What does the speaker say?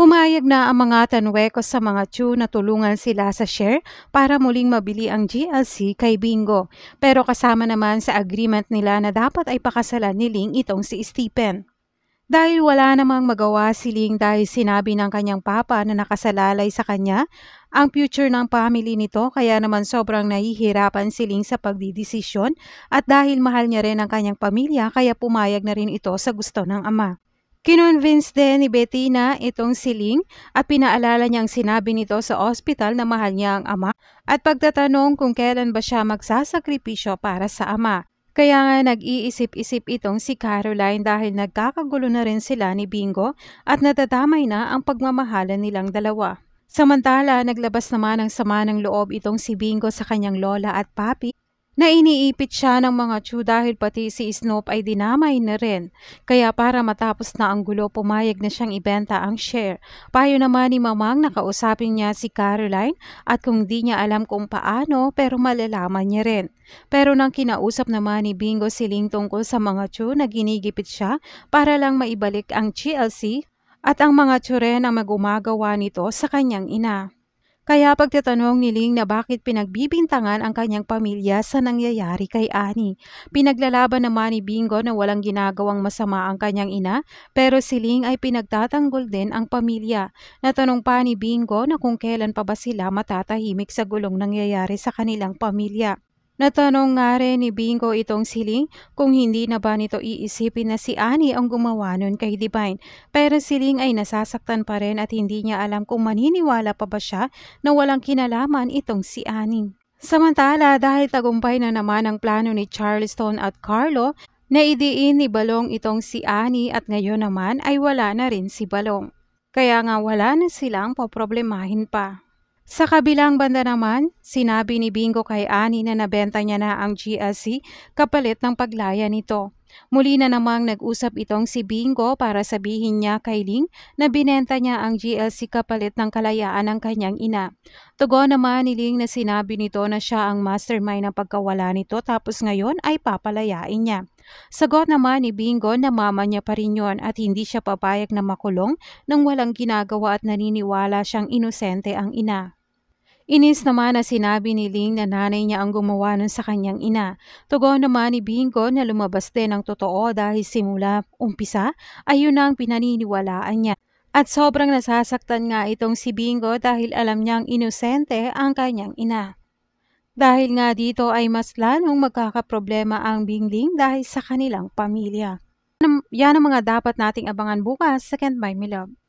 Pumayag na ang mga tanweko sa mga Chu na tulungan sila sa share para muling mabili ang GLC kay Bingo. Pero kasama naman sa agreement nila na dapat ay pakasalan ni Ling itong si Stephen. Dahil wala namang magawa si Ling dahil sinabi ng kanyang papa na nakasalalay sa kanya ang future ng family nito kaya naman sobrang nahihirapan si Ling sa pagdidesisyon at dahil mahal niya rin ang kanyang pamilya kaya pumayag na rin ito sa gusto ng ama. Kinonvince din ni Bettina itong si Ling at pinaalala niyang sinabi nito sa ospital na mahal niya ang ama at pagtatanong kung kailan ba siya magsasakripisyo para sa ama. Kaya nga nag-iisip-isip itong si Caroline dahil nagkakagulo na rin sila ni Bingo at natatamay na ang pagmamahalan nilang dalawa. Samantala, naglabas naman ng sama ng loob itong si Bingo sa kanyang lola at papi na iniipit siya ng mga Chu dahil pati si Snoop ay dinamay na rin. Kaya para matapos na ang gulo, pumayag na siyang ibenta ang share. Payo naman ni Mamang nakausapin niya si Caroline at kung di niya alam kung paano pero malalaman niya rin. Pero nang kinausap naman ni Bingo si Ling tungkol sa mga Chu na ginigipit siya para lang maibalik ang GLC at ang mga Chu rin ang magumagawa nito sa kanyang ina. Kaya pagtatanong ni Ling na bakit pinagbibintangan ang kanyang pamilya sa nangyayari kay Ani. Pinaglalaban naman ni Bingo na walang ginagawang masama ang kanyang ina pero si Ling ay pinagtatanggol din ang pamilya. Natanong pa ni Bingo na kung kailan pa ba sila matatahimik sa gulong nangyayari sa kanilang pamilya. Natanong nga rin ni Bingo itong siling kung hindi na ba nito iisipin na si Annie ang gumawa nun kay Divine. Pero siling ay nasasaktan pa rin at hindi niya alam kung maniniwala pa ba siya na walang kinalaman itong si Annie. Samantala, dahil tagumpay na naman ang plano ni Charleston at Carlo, na idiin ni Balong itong si Annie at ngayon naman ay wala na rin si Balong. Kaya nga wala na silang poproblemahin pa. Sa kabilang banda naman, sinabi ni Bingo kay Ani na nabenta niya na ang GLC kapalit ng paglaya nito. Muli na namang nag-usap itong si Bingo para sabihin niya kay Ling na binenta niya ang GLC kapalit ng kalayaan ng kanyang ina. Tugon naman ni Ling na sinabi nito na siya ang mastermind ng pagkawala nito tapos ngayon ay papalayain niya. Sagot naman ni Bingo na mama niya pa rin yon at hindi siya papayag na makulong nang walang ginagawa at naniniwala siyang inosente ang ina. Inis naman na sinabi ni Ling na nanay niya ang gumawa nun sa kanyang ina. Tugon naman ni Bingo na lumabas din ang totoo dahil simula umpisa ay yun ang pinaniniwalaan niya. At sobrang nasasaktan nga itong si Bingo dahil alam niyang inosente ang kanyang ina. Dahil nga dito ay mas lalong magkakaproblema ang Bingling dahil sa kanilang pamilya. Yan ang mga dapat nating abangan bukas sa Can't Buy Me Love.